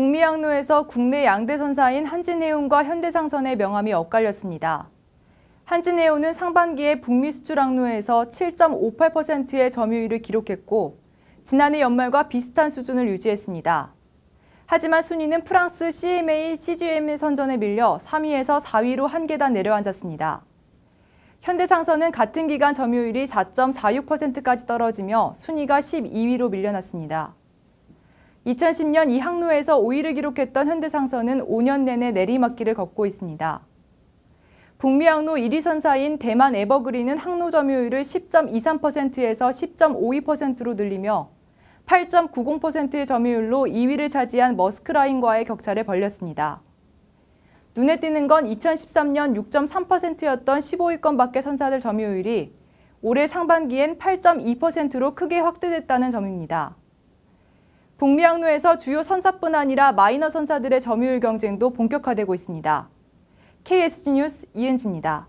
북미항로에서 국내 양대선사인 한진해운과 현대상선의 명함이 엇갈렸습니다. 한진해운은 상반기에 북미 수출 항로에서 7.58%의 점유율을 기록했고 지난해 연말과 비슷한 수준을 유지했습니다. 하지만 순위는 프랑스 CMA CGM 선전에 밀려 3위에서 4위로 한 계단 내려앉았습니다. 현대상선은 같은 기간 점유율이 4.46%까지 떨어지며 순위가 12위로 밀려났습니다. 2010년 이 항로에서 5위를 기록했던 현대상선은 5년 내내 내리막길을 걷고 있습니다. 북미 항로 1위 선사인 대만 에버그린은 항로 점유율을 10.23%에서 10.52%로 늘리며 8.90%의 점유율로 2위를 차지한 머스크라인과의 격차를 벌렸습니다. 눈에 띄는 건 2013년 6.3%였던 15위권밖의 선사들 점유율이 올해 상반기엔 8.2%로 크게 확대됐다는 점입니다. 북미항로에서 주요 선사뿐 아니라 마이너 선사들의 점유율 경쟁도 본격화되고 있습니다. KSG 뉴스 이은지입니다.